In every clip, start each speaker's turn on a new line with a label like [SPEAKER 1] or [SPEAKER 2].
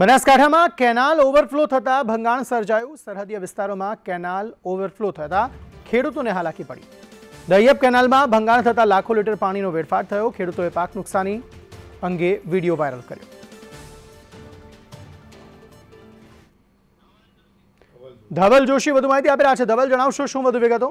[SPEAKER 1] બનાસકાંઠામાં canal overflow થતા ભંગાણ સર્જાયું સરહદીય વિસ્તારોમાં કેનાલ ઓવરફ્લો થતા ખેડૂતોને હાલાકી પડી દહીયબ કેનાલમાં ભંગાણ થતાં લાખો લીટર પાણીનો વેડફાટ થયો ખેડૂતોએ પાક નુકસાની અંગે વિડીયો વાયરલ કર્યો ધવલ જોશી વધુ માહિતી આપી રહ્યા છે ધવલ જણાવશો શું વધુ વિગતો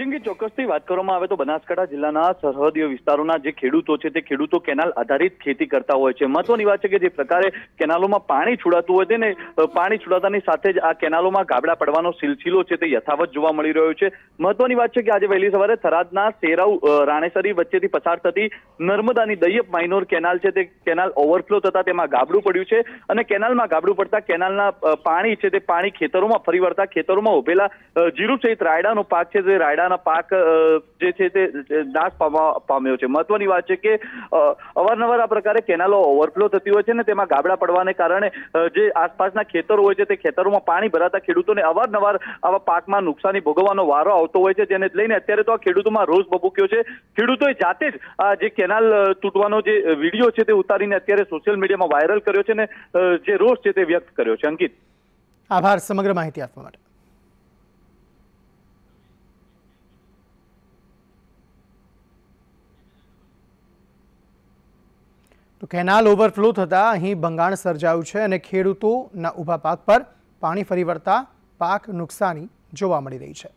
[SPEAKER 2] જેમ કે ચોક્કસથી વાત કરવામાં આવે તો બનાસકાંઠા જિલ્લાના સરહદીય વિસ્તારોના જે ખેડૂતો છે તે ખેડૂતો કેનાલ આધારિત ખેતી કરતા હોય છે મહત્વની વાત છે કે જે પ્રકારે કેનાલોમાં પાણી છોડાતું હોય તેને પાણી છોડાતાની સાથે જ આ કેનાલોમાં ગાબડા પડવાનો સિલસિલો છે તે યથાવત જોવા મળી રહ્યો છે મહત્વની વાત છે કે આજે વહેલી સવારે થરાદના સેરાઉ રાણેસરી વચ્ચેથી પસાર થતી નર્મદાની દૈયપ માઇનોર કેનાલ છે તે કેનાલ ઓવરફ્લો થતા તેમાં ગાબડું પડ્યું છે અને કેનાલમાં ગાબડું પડતા કેનાલના પાણી છે તે પાણી ખેતરોમાં ફરી વળતા ખેતરોમાં ઉભેલા જીરું સહિત રાયડાનો પાક છે તે રાયડા કેળાના પાક જે છે તે નાશ પામ્યો છે મહત્વની વાત છે કે અવારનવાર આ પ્રકારે કેનાલો ઓવરફ્લો થતી હોય છે ને તેમાં ગાબડા પડવાને કારણે જે આસપાસના ખેતરો હોય છે તે ખેતરોમાં પાણી ભરાતા ખેડૂતોને અવારનવાર આવા પાકમાં નુકસાની ભોગવવાનો વારો આવતો હોય છે જેને લઈને અત્યારે તો આ ખેડૂતોમાં રોષ બબૂક્યો છે ખેડૂતોએ જાતે જ આ જે કેનાલ તૂટવાનો જે વિડીયો છે તે ઉતારીને અત્યારે સોશિયલ મીડિયામાં વાયરલ કર્યો છે ને જે રોષ છે તે વ્યક્ત કર્યો છે અંકિત
[SPEAKER 1] આભાર સમગ્ર માહિતી આપવા માટે તો કેનાલ ઓવરફ્લો થતાં અહીં ભંગાણ સર્જાયું છે અને ખેડૂતોના ઊભા પાક પર પાણી ફરી વળતા પાક નુકસાની જોવા મળી રહી છે